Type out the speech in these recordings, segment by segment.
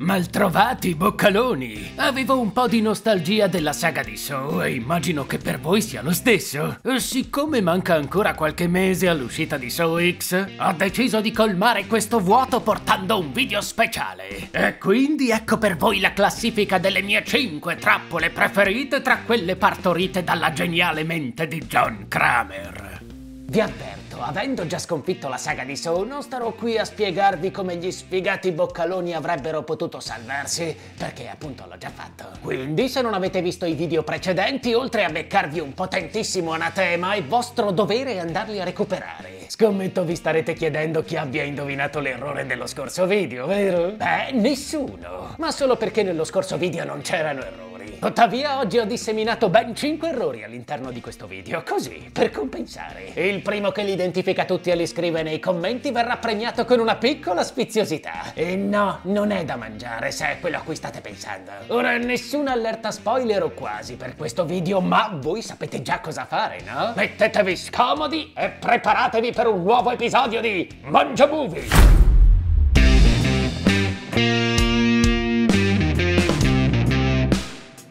Maltrovati, boccaloni! Avevo un po' di nostalgia della saga di Saw e immagino che per voi sia lo stesso. Siccome manca ancora qualche mese all'uscita di Saw X, ho deciso di colmare questo vuoto portando un video speciale. E quindi ecco per voi la classifica delle mie 5 trappole preferite tra quelle partorite dalla geniale mente di John Kramer. Vi avverto adesso, avendo già sconfitto la saga di Saw, non starò qui a spiegarvi come gli sfigati boccaloni avrebbero potuto salvarsi, perché appunto l'ho già fatto. Quindi, se non avete visto i video precedenti, oltre a beccarvi un potentissimo anatema, è vostro dovere andarli a recuperare. Scommetto vi starete chiedendo chi abbia indovinato l'errore dello scorso video, vero? Beh, nessuno. Ma solo perché nello scorso video non c'erano errori errori. Tuttavia oggi ho disseminato ben 5 errori all'interno di questo video, così, per compensare. Il primo che li identifica tutti e li scrive nei commenti verrà premiato con una piccola sfiziosità. E no, non è da mangiare se è quello a cui state pensando. Ora nessuna allerta spoiler o quasi per questo video, ma voi sapete già cosa fare, no? Mettetevi scomodi e preparatevi per un nuovo episodio di Mangia Movie!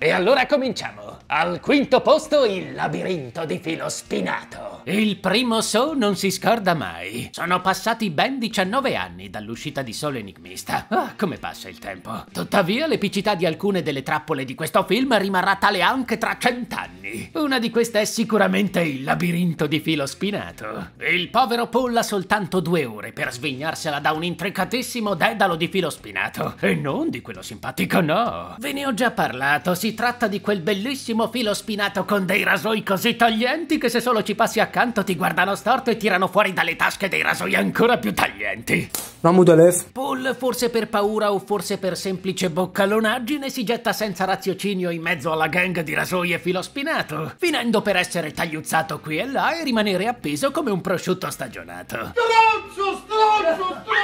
E allora cominciamo! Al quinto posto il labirinto di filo spinato. Il primo so non si scorda mai. Sono passati ben 19 anni dall'uscita di Solo Enigmista. Ah, come passa il tempo. Tuttavia, l'epicità di alcune delle trappole di questo film rimarrà tale anche tra cent'anni. Una di queste è sicuramente il labirinto di filo spinato. Il povero Paul ha soltanto due ore per svignarsela da un intricatissimo dedalo di filo spinato. E non di quello simpatico, no. Ve ne ho già parlato, si tratta di quel bellissimo filo spinato con dei rasoi così taglienti che se solo ci passi accanto accanto ti guardano storto e tirano fuori dalle tasche dei rasoi ancora più taglienti. Mamudelef. Paul, forse per paura o forse per semplice boccalonaggine, si getta senza raziocinio in mezzo alla gang di rasoi e filo spinato, finendo per essere tagliuzzato qui e là e rimanere appeso come un prosciutto stagionato. Stronzo, stronzo, stronzo!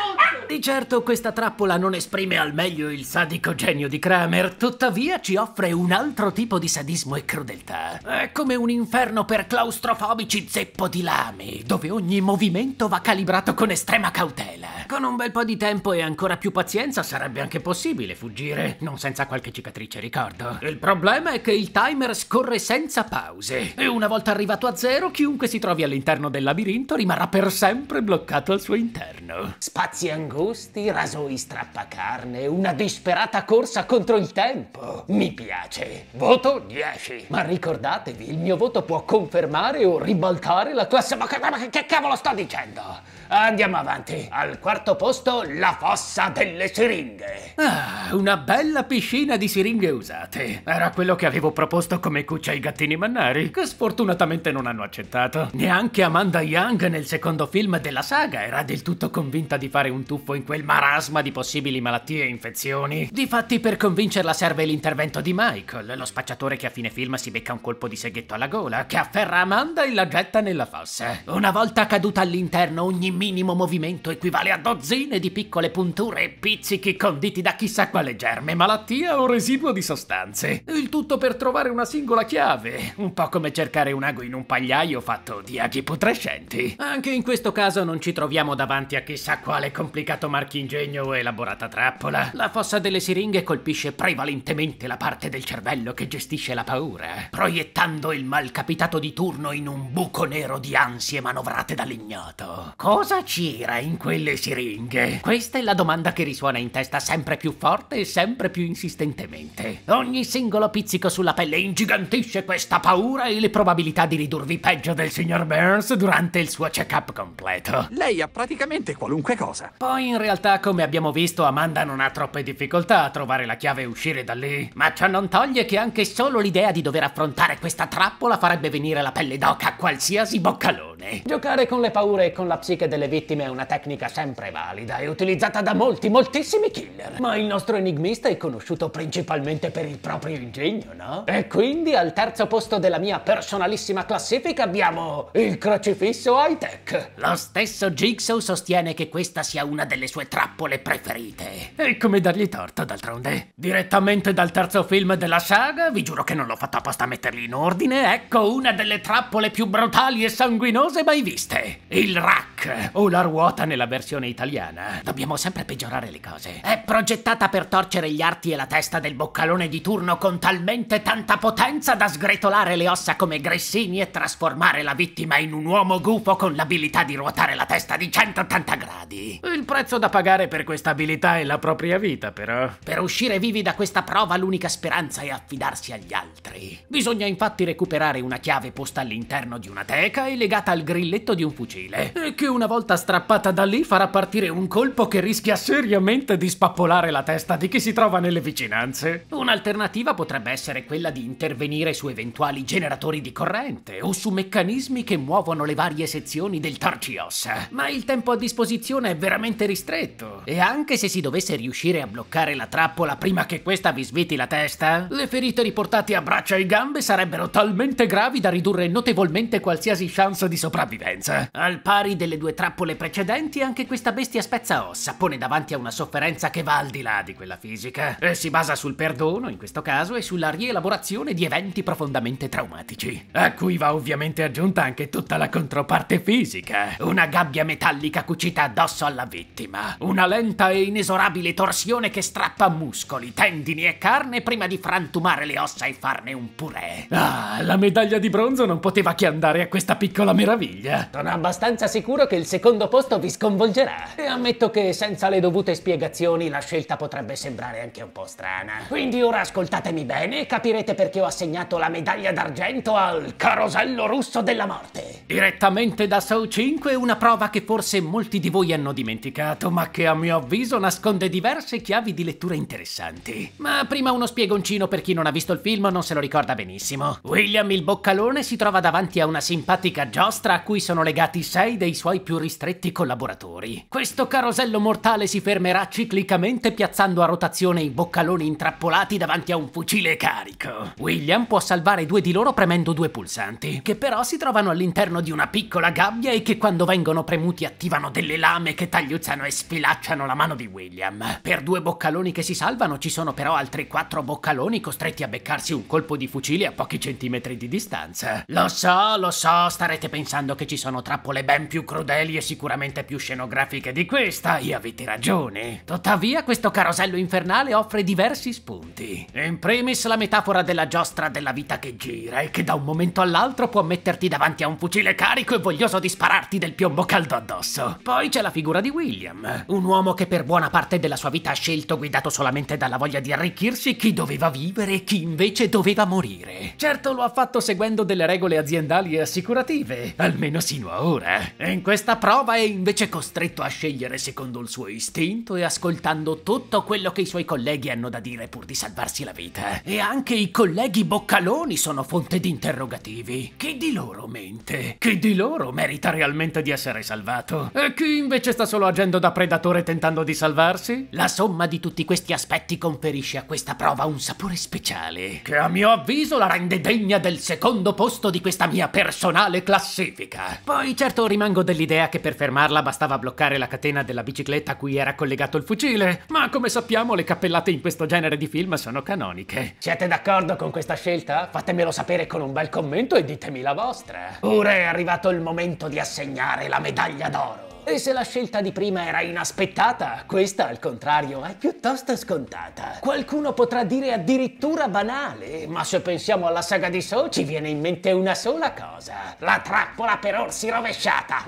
Di certo questa trappola non esprime al meglio il sadico genio di Kramer, tuttavia ci offre un altro tipo di sadismo e crudeltà. È come un inferno per claustrofobici zeppo di lami, dove ogni movimento va calibrato con estrema cautela. Con un bel po' di tempo e ancora più pazienza sarebbe anche possibile fuggire, non senza qualche cicatrice, ricordo. Il problema è che il timer scorre senza pause e una volta arrivato a zero, chiunque si trovi all'interno del labirinto rimarrà per sempre bloccato al suo interno. Spazi angusti, rasoi strappacarne, una disperata corsa contro il tempo. Mi piace. Voto 10. Ma ricordatevi, il mio voto può confermare o ribaltare la classe... Ma che, ma che cavolo sto dicendo? Andiamo avanti. Al quarto posto, la fossa delle siringhe. Ah, una bella piscina di siringhe usate. Era quello che avevo proposto come cuccia ai gattini mannari, che sfortunatamente non hanno accettato. Neanche Amanda Young nel secondo film della saga era del tutto convinta di fare un tuffo in quel marasma di possibili malattie e infezioni. Difatti, per convincerla serve l'intervento di Michael, lo spacciatore che a fine film si becca un colpo di seghetto alla gola, che afferra Amanda e la getta nella fossa. Una volta caduta all'interno, ogni minimo movimento equivale a dozzine di piccole punture e pizzichi conditi da chissà quale germe, malattia o residuo di sostanze. Il tutto per trovare una singola chiave, un po' come cercare un ago in un pagliaio fatto di aghi putrescenti. Anche in questo caso non ci troviamo davanti a chissà quale complicato marchingegno o elaborata trappola. La fossa delle siringhe colpisce prevalentemente la parte del cervello che gestisce la paura, proiettando il malcapitato di turno in un buco nero di ansie manovrate dall'ignoto. Cosa Cosa c'era in quelle siringhe? Questa è la domanda che risuona in testa sempre più forte e sempre più insistentemente. Ogni singolo pizzico sulla pelle ingigantisce questa paura e le probabilità di ridurvi peggio del signor Burns durante il suo check-up completo. Lei ha praticamente qualunque cosa. Poi in realtà, come abbiamo visto, Amanda non ha troppe difficoltà a trovare la chiave e uscire da lì. Ma ciò non toglie che anche solo l'idea di dover affrontare questa trappola farebbe venire la pelle d'oca a qualsiasi boccalone. Giocare con le paure e con la psiche delle vittime è una tecnica sempre valida e utilizzata da molti, moltissimi killer. Ma il nostro enigmista è conosciuto principalmente per il proprio ingegno, no? E quindi al terzo posto della mia personalissima classifica abbiamo il crocifisso high-tech. Lo stesso Jigsaw sostiene che questa sia una delle sue trappole preferite. E come dargli torto, d'altronde? Direttamente dal terzo film della saga, vi giuro che non l'ho fatto apposta a metterli in ordine, ecco una delle trappole più brutali e sanguinose mai viste. Il rack o oh, la ruota nella versione italiana. Dobbiamo sempre peggiorare le cose. È progettata per torcere gli arti e la testa del boccalone di turno con talmente tanta potenza da sgretolare le ossa come grissini e trasformare la vittima in un uomo gufo con l'abilità di ruotare la testa di 180 gradi. Il prezzo da pagare per questa abilità è la propria vita, però. Per uscire vivi da questa prova l'unica speranza è affidarsi agli altri. Bisogna infatti recuperare una chiave posta all'interno di una teca e legata al grilletto di un fucile, E che una volta volta strappata da lì farà partire un colpo che rischia seriamente di spappolare la testa di chi si trova nelle vicinanze. Un'alternativa potrebbe essere quella di intervenire su eventuali generatori di corrente o su meccanismi che muovono le varie sezioni del Tarchios. Ma il tempo a disposizione è veramente ristretto e anche se si dovesse riuscire a bloccare la trappola prima che questa vi sviti la testa, le ferite riportate a braccia e gambe sarebbero talmente gravi da ridurre notevolmente qualsiasi chance di sopravvivenza. Al pari delle due trappole trappole precedenti, anche questa bestia spezza ossa, pone davanti a una sofferenza che va al di là di quella fisica e si basa sul perdono, in questo caso, e sulla rielaborazione di eventi profondamente traumatici, a cui va ovviamente aggiunta anche tutta la controparte fisica, una gabbia metallica cucita addosso alla vittima, una lenta e inesorabile torsione che strappa muscoli, tendini e carne prima di frantumare le ossa e farne un purè. Ah, la medaglia di bronzo non poteva che andare a questa piccola meraviglia. Sono abbastanza sicuro che il secondo posto vi sconvolgerà. E ammetto che senza le dovute spiegazioni la scelta potrebbe sembrare anche un po' strana. Quindi ora ascoltatemi bene e capirete perché ho assegnato la medaglia d'argento al carosello russo della morte. Direttamente da Soul 5 una prova che forse molti di voi hanno dimenticato, ma che a mio avviso nasconde diverse chiavi di lettura interessanti. Ma prima uno spiegoncino per chi non ha visto il film o non se lo ricorda benissimo. William il Boccalone si trova davanti a una simpatica giostra a cui sono legati sei dei suoi più suoi stretti collaboratori. Questo carosello mortale si fermerà ciclicamente piazzando a rotazione i boccaloni intrappolati davanti a un fucile carico. William può salvare due di loro premendo due pulsanti, che però si trovano all'interno di una piccola gabbia e che quando vengono premuti attivano delle lame che tagliuzzano e sfilacciano la mano di William. Per due boccaloni che si salvano ci sono però altri quattro boccaloni costretti a beccarsi un colpo di fucile a pochi centimetri di distanza. Lo so, lo so, starete pensando che ci sono trappole ben più crudeli serie sicuramente più scenografiche di questa, e avete ragione. Tuttavia, questo carosello infernale offre diversi spunti. In primis la metafora della giostra della vita che gira e che da un momento all'altro può metterti davanti a un fucile carico e voglioso di spararti del piombo caldo addosso. Poi c'è la figura di William, un uomo che per buona parte della sua vita ha scelto, guidato solamente dalla voglia di arricchirsi, chi doveva vivere e chi invece doveva morire. Certo lo ha fatto seguendo delle regole aziendali e assicurative, almeno sino a ora. In questa prova è invece costretto a scegliere secondo il suo istinto e ascoltando tutto quello che i suoi colleghi hanno da dire pur di salvarsi la vita. E anche i colleghi boccaloni sono fonte di interrogativi. Chi di loro mente? Chi di loro merita realmente di essere salvato? E chi invece sta solo agendo da predatore tentando di salvarsi? La somma di tutti questi aspetti conferisce a questa prova un sapore speciale, che a mio avviso la rende degna del secondo posto di questa mia personale classifica. Poi certo rimango dell'idea idea che per fermarla bastava bloccare la catena della bicicletta a cui era collegato il fucile, ma come sappiamo le cappellate in questo genere di film sono canoniche. Siete d'accordo con questa scelta? Fatemelo sapere con un bel commento e ditemi la vostra. Ora è arrivato il momento di assegnare la medaglia d'oro. E se la scelta di prima era inaspettata, questa al contrario è piuttosto scontata. Qualcuno potrà dire addirittura banale, ma se pensiamo alla saga di So ci viene in mente una sola cosa. La trappola per orsi rovesciata.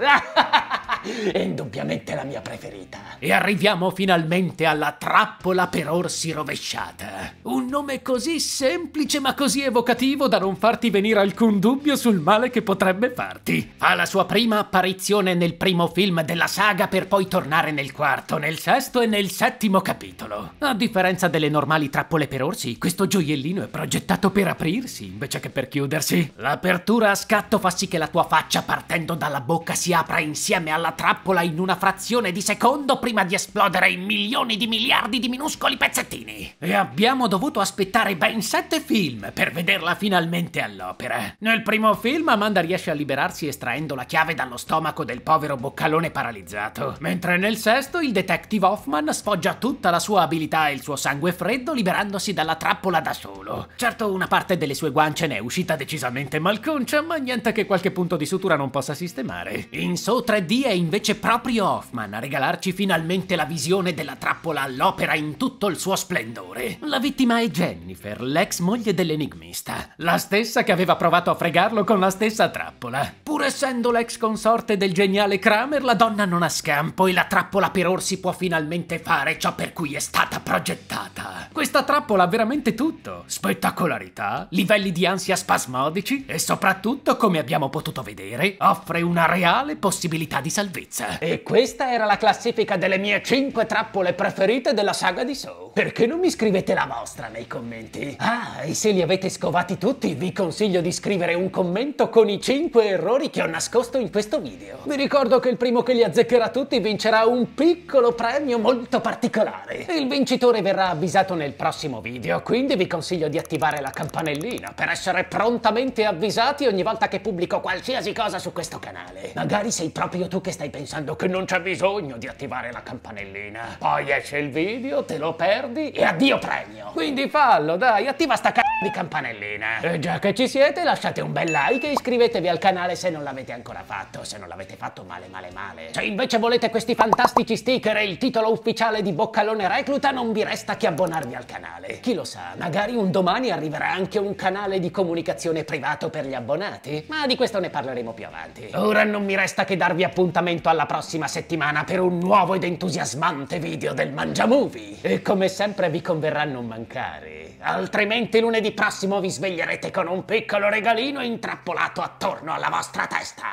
È indubbiamente la mia preferita. E arriviamo finalmente alla trappola per orsi rovesciata. Un nome così semplice ma così evocativo da non farti venire alcun dubbio sul male che potrebbe farti. Fa la sua prima apparizione nel primo film della saga per poi tornare nel quarto, nel sesto e nel settimo capitolo. A differenza delle normali trappole per orsi, questo gioiellino è progettato per aprirsi invece che per chiudersi. L'apertura a scatto fa sì che la tua faccia partendo dalla bocca si apra insieme alla trappola in una frazione di secondo prima di esplodere in milioni di miliardi di minuscoli pezzettini. E abbiamo dovuto aspettare ben sette film per vederla finalmente all'opera. Nel primo film Amanda riesce a liberarsi estraendo la chiave dallo stomaco del povero boccalone paralizzato. Mentre nel sesto il detective Hoffman sfoggia tutta la sua abilità e il suo sangue freddo liberandosi dalla trappola da solo. Certo una parte delle sue guance ne è uscita decisamente malconcia, ma niente che qualche punto di sutura non possa sistemare. In So 3D è invece proprio Hoffman a regalarci finalmente la visione della trappola all'opera in tutto il suo splendore. La vittima è Jennifer, l'ex moglie dell'enigmista, la stessa che aveva provato a fregarlo con la stessa trappola. Pur essendo l'ex consorte del geniale Kramer, la donna donna non ha scampo e la trappola per orsi può finalmente fare ciò per cui è stata progettata. Questa trappola ha veramente tutto. Spettacolarità, livelli di ansia spasmodici e soprattutto, come abbiamo potuto vedere, offre una reale possibilità di salvezza. E questa era la classifica delle mie 5 trappole preferite della saga di Soul perché non mi scrivete la vostra nei commenti? Ah, e se li avete scovati tutti, vi consiglio di scrivere un commento con i 5 errori che ho nascosto in questo video. Vi ricordo che il primo che li azzeccherà tutti vincerà un piccolo premio molto particolare. Il vincitore verrà avvisato nel prossimo video, quindi vi consiglio di attivare la campanellina per essere prontamente avvisati ogni volta che pubblico qualsiasi cosa su questo canale. Magari sei proprio tu che stai pensando che non c'è bisogno di attivare la campanellina. Poi esce il video, te lo perdi perdi e addio premio. Quindi fallo, dai, attiva sta cazzo di campanellina. E eh, già che ci siete lasciate un bel like e iscrivetevi al canale se non l'avete ancora fatto, se non l'avete fatto male male male. Se invece volete questi fantastici sticker e il titolo ufficiale di Boccalone Recluta non vi resta che abbonarvi al canale. Chi lo sa, magari un domani arriverà anche un canale di comunicazione privato per gli abbonati, ma di questo ne parleremo più avanti. Ora non mi resta che darvi appuntamento alla prossima settimana per un nuovo ed entusiasmante video del Mangiamovie. E come sempre vi converrà non mancare, altrimenti lunedì lunedì prossimo vi sveglierete con un piccolo regalino intrappolato attorno alla vostra testa.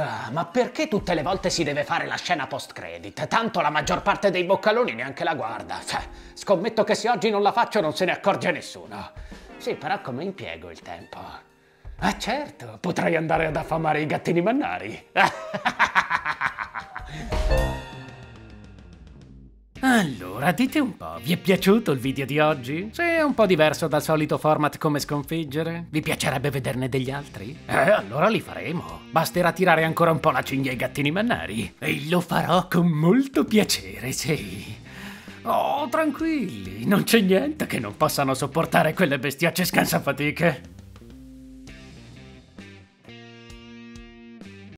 Ah, ma perché tutte le volte si deve fare la scena post-credit? Tanto la maggior parte dei boccaloni neanche la guarda. scommetto che se oggi non la faccio non se ne accorge nessuno. Sì, però come impiego il tempo? Ah certo, potrei andare ad affamare i gattini mannari. Allora, dite un po', vi è piaciuto il video di oggi? Se è un po' diverso dal solito format come sconfiggere? Vi piacerebbe vederne degli altri? Eh, allora li faremo. Basterà tirare ancora un po' la cinghia ai gattini mannari. E lo farò con molto piacere, sì. Oh, tranquilli, non c'è niente che non possano sopportare quelle bestiacce scansafatiche.